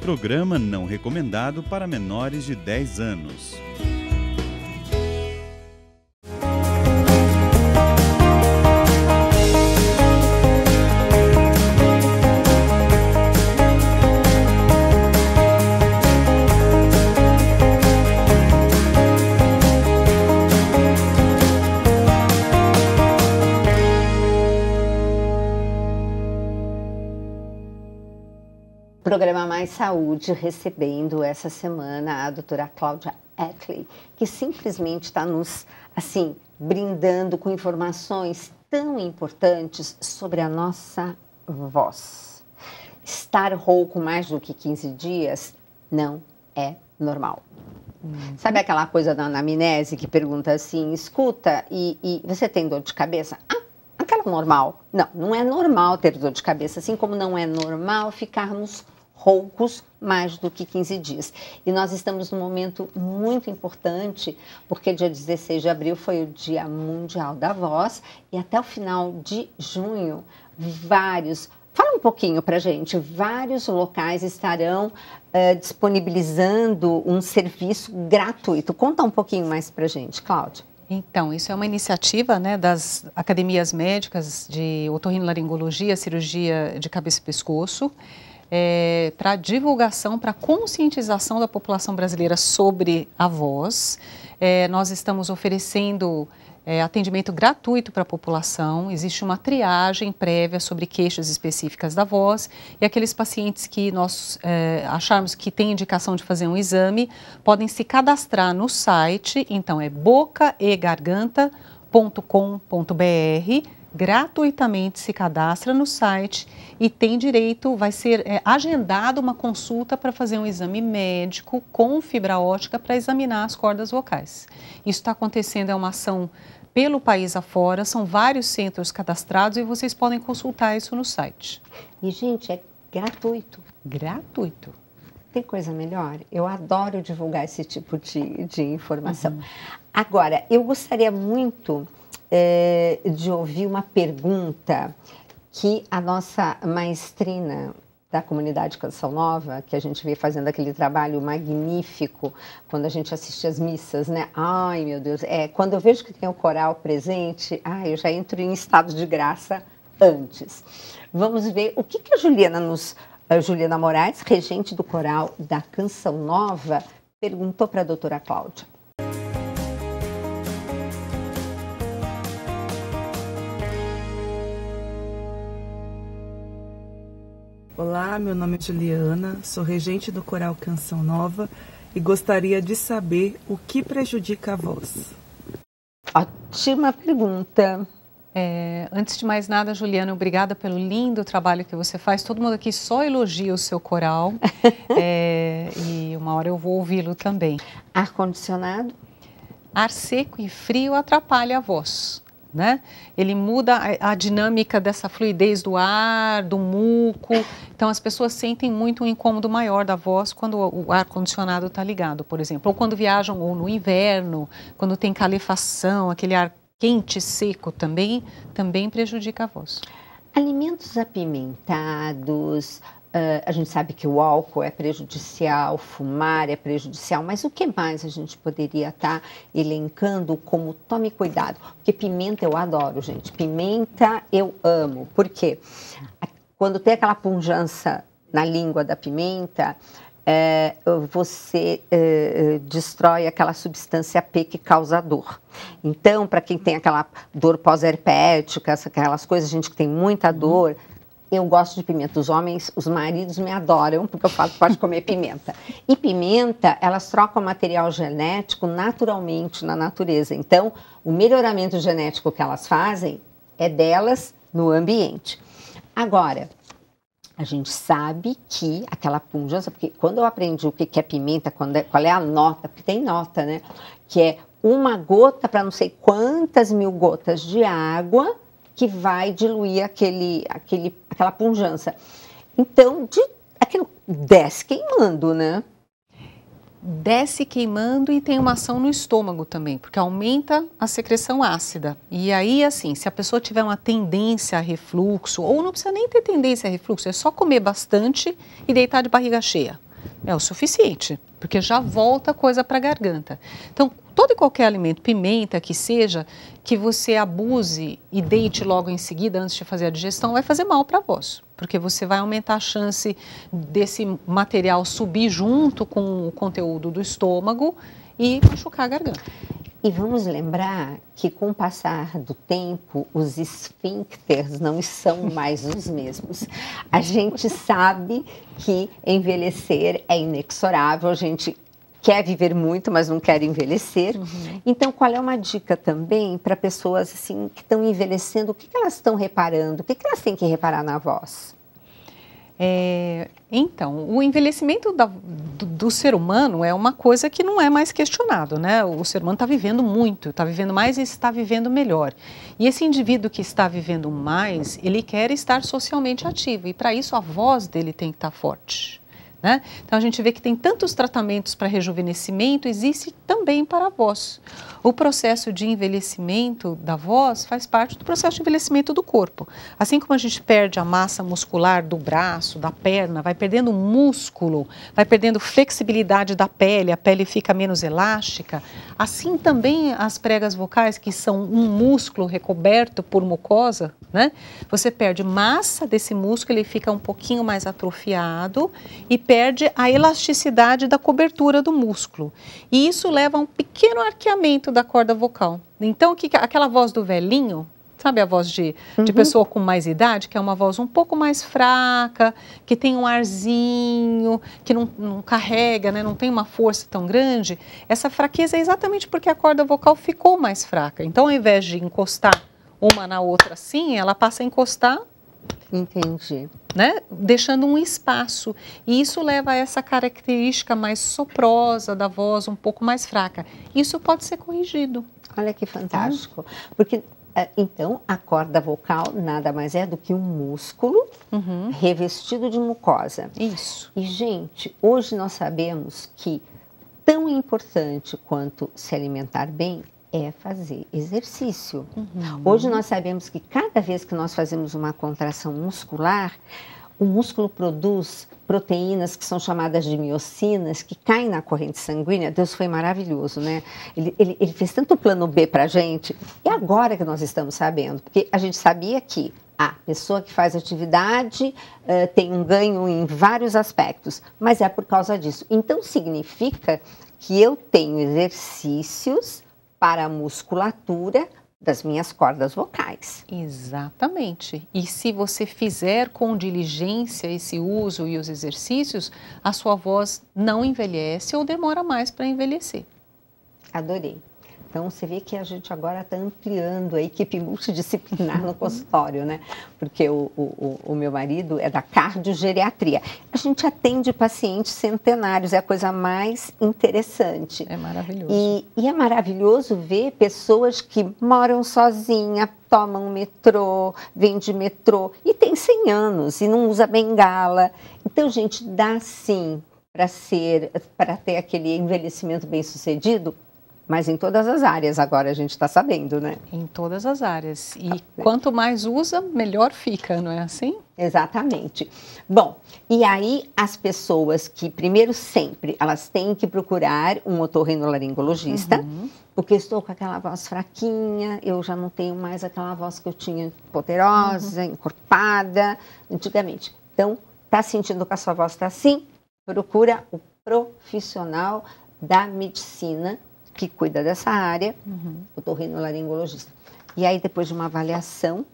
Programa não recomendado para menores de 10 anos. Programa Mais Saúde recebendo essa semana a doutora Cláudia Eckley, que simplesmente está nos, assim, brindando com informações tão importantes sobre a nossa voz. Estar rouco mais do que 15 dias não é normal. Hum. Sabe aquela coisa da anamnese que pergunta assim, escuta, e, e você tem dor de cabeça? Ah, aquela normal. Não, não é normal ter dor de cabeça, assim como não é normal ficarmos roucos mais do que 15 dias. E nós estamos num momento muito importante, porque dia 16 de abril foi o Dia Mundial da Voz e até o final de junho, vários Fala um pouquinho para gente. Vários locais estarão eh, disponibilizando um serviço gratuito. Conta um pouquinho mais para gente, Cláudia. Então, isso é uma iniciativa né, das academias médicas de otorrinolaringologia, cirurgia de cabeça e pescoço é, para divulgação, para conscientização da população brasileira sobre a voz. É, nós estamos oferecendo é, atendimento gratuito para a população, existe uma triagem prévia sobre queixas específicas da voz e aqueles pacientes que nós é, acharmos que têm indicação de fazer um exame podem se cadastrar no site, então é boca e garganta www.cultura.com.br gratuitamente se cadastra no site e tem direito, vai ser é, agendada uma consulta para fazer um exame médico com fibra ótica para examinar as cordas vocais. Isso está acontecendo, é uma ação pelo país afora, são vários centros cadastrados e vocês podem consultar isso no site. E, gente, é gratuito. Gratuito. Tem coisa melhor? Eu adoro divulgar esse tipo de, de informação. Uhum. Agora, eu gostaria muito é, de ouvir uma pergunta que a nossa maestrina da comunidade Canção Nova, que a gente vê fazendo aquele trabalho magnífico quando a gente assiste as missas, né? Ai, meu Deus, é, quando eu vejo que tem o coral presente, ai, eu já entro em estado de graça antes. Vamos ver o que, que a Juliana nos Juliana Moraes, regente do coral da Canção Nova, perguntou para a doutora Cláudia. Olá, meu nome é Juliana, sou regente do coral Canção Nova e gostaria de saber o que prejudica a voz. Ótima pergunta. É, antes de mais nada, Juliana, obrigada pelo lindo trabalho que você faz. Todo mundo aqui só elogia o seu coral. é, e uma hora eu vou ouvi-lo também. Ar-condicionado? Ar seco e frio atrapalha a voz. Né? Ele muda a, a, dinâmica dessa fluidez do ar, do muco. Então as pessoas sentem muito um incômodo maior da voz quando o, o ar condicionado está ligado, por exemplo, ou quando viajam ou no inverno, quando tem calefação, aquele ar quente, seco também, também prejudica a voz. Alimentos apimentados, Uh, a gente sabe que o álcool é prejudicial, fumar é prejudicial, mas o que mais a gente poderia estar tá elencando como tome cuidado? Porque pimenta eu adoro, gente. Pimenta eu amo. Por quê? Quando tem aquela punjança na língua da pimenta, é, você é, é, destrói aquela substância P que causa dor. Então, para quem tem aquela dor pós-herpética, aquelas coisas, gente que tem muita uhum. dor, eu gosto de pimenta. Os homens, os maridos me adoram, porque eu falo que pode comer pimenta. E pimenta, elas trocam material genético naturalmente na natureza. Então, o melhoramento genético que elas fazem é delas no ambiente. Agora, a gente sabe que aquela punjança, porque quando eu aprendi o que é pimenta, é, qual é a nota, porque tem nota, né? Que é uma gota para não sei quantas mil gotas de água que vai diluir aquele, aquele, aquela punjança. Então, de, aquilo é desce queimando, né? desce queimando e tem uma ação no estômago também, porque aumenta a secreção ácida. E aí, assim, se a pessoa tiver uma tendência a refluxo, ou não precisa nem ter tendência a refluxo, é só comer bastante e deitar de barriga cheia é o suficiente, porque já volta a coisa para a garganta. Então, todo e qualquer alimento, pimenta que seja, que você abuse e deite logo em seguida, antes de fazer a digestão, vai fazer mal para você, porque você vai aumentar a chance desse material subir junto com o conteúdo do estômago e machucar a garganta. E vamos lembrar que, com o passar do tempo, os esfíncteres não são mais os mesmos. A gente sabe que envelhecer é inexorável, a gente quer viver muito, mas não quer envelhecer. Uhum. Então, qual é uma dica também para pessoas assim que estão envelhecendo? O que, que elas estão reparando? O que, que elas têm que reparar na voz? É, então, o envelhecimento da, do, do, ser humano é uma coisa que não é mais questionado, né? O ser humano está vivendo muito, está vivendo mais e está vivendo melhor. E esse indivíduo que está vivendo mais, ele quer estar socialmente ativo e para isso a voz dele tem que estar tá forte. Né? Então a gente vê que tem tantos tratamentos para rejuvenescimento, existe também para a voz. O processo de envelhecimento da voz faz parte do processo de envelhecimento do corpo. Assim como a gente perde a massa muscular do braço, da perna, vai perdendo músculo, vai perdendo flexibilidade da pele, a pele fica menos elástica, assim também as pregas vocais, que são um músculo recoberto por mucosa, né? Você perde massa desse músculo, ele fica um pouquinho mais atrofiado e perde a elasticidade da cobertura do músculo. E isso leva a um pequeno arqueamento da corda vocal. Então, que, é? aquela voz do velhinho, sabe a voz de, uhum. de pessoa com mais idade, que é uma voz um pouco mais fraca, que tem um arzinho, que não, não carrega, né, não tem uma força tão grande, essa fraqueza é exatamente porque a corda vocal ficou mais fraca. Então, ao invés de encostar uma na outra assim, ela passa a encostar Entendi. Né? Deixando um espaço. E isso leva a essa característica mais soprosa da voz, um pouco mais fraca. Isso pode ser corrigido. Olha que fantástico. Porque eh, então, a corda vocal nada mais é do que um músculo uhum. revestido de mucosa. Isso. E, gente, hoje nós sabemos que tão importante quanto se alimentar bem é fazer exercício. Uhum. Hoje nós sabemos que cada vez que nós fazemos uma contração muscular, o músculo produz proteínas que são chamadas de miocinas, que caem na corrente sanguínea. Deus foi maravilhoso, né? Ele, ele, ele fez tanto plano B para a gente. E agora que nós estamos sabendo, porque a gente sabia que a pessoa que faz atividade uh, tem um ganho em vários aspectos, mas é por causa disso. Então significa que eu tenho exercícios para a musculatura das minhas cordas vocais. Exatamente. E se você fizer com diligência esse uso e os exercícios, a sua voz não envelhece ou demora mais para envelhecer. Adorei. Então, você vê que a gente agora está ampliando a equipe multidisciplinar no consultório, né? Porque o, o, o, meu marido é da cardiogeriatria. A gente atende pacientes centenários, é a coisa mais interessante. É maravilhoso. E, e é maravilhoso ver pessoas que moram sozinha, tomam metrô, vêm de metrô e tem 100 anos e não usa bengala. Então, gente, dá sim para ser, para ter aquele envelhecimento bem sucedido? Mas em todas as áreas agora a gente está sabendo, né? Em todas as áreas. E ah, é. quanto mais usa, melhor fica, não é assim? Exatamente. Bom, e aí as pessoas que, primeiro, sempre, elas têm que procurar um otorrinolaringologista, uhum. porque estou com aquela voz fraquinha, eu já não tenho mais aquela voz que eu tinha poderosa, uhum. encorpada, antigamente. Então, tá sentindo que a sua voz está assim? Procura o profissional da medicina que cuida dessa área, uhum. laringologista, E aí, depois de uma avaliação,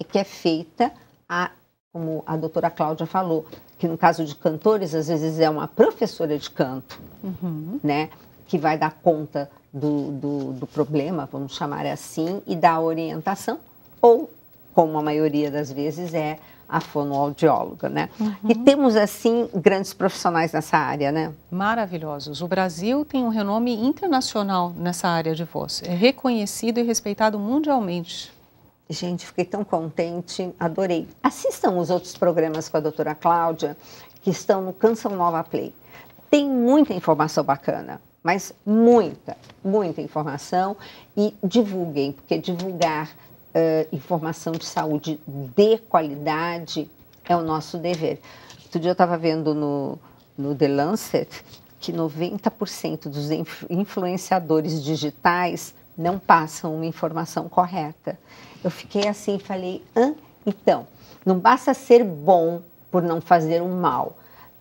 é que é feita a, como a doutora Cláudia falou, que no caso de cantores, às vezes é uma professora de canto, uhum. né? Que vai dar conta do, do, do, problema, vamos chamar assim, e dar orientação, ou, como a maioria das vezes é, a fonoaudióloga, né? Uhum. E temos, assim, grandes profissionais nessa área, né? Maravilhosos. O Brasil tem um renome internacional nessa área de voz. É reconhecido e respeitado mundialmente. Gente, fiquei tão contente, adorei. Assistam os outros programas com a doutora Cláudia, que estão no Canção Nova Play. Tem muita informação bacana, mas muita, muita informação e divulguem, porque divulgar eh, informação de saúde de qualidade é o nosso dever. Outro dia eu estava vendo no, no The Lancet que 90% dos influenciadores digitais não passam uma informação correta. Eu fiquei assim, falei, Hã? então, não basta ser bom por não fazer o mal.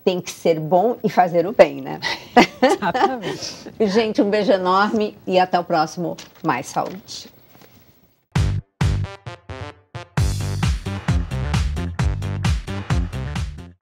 Tem que ser bom e fazer o bem, né? Exatamente. Gente, um beijo enorme e até o próximo Mais Saúde.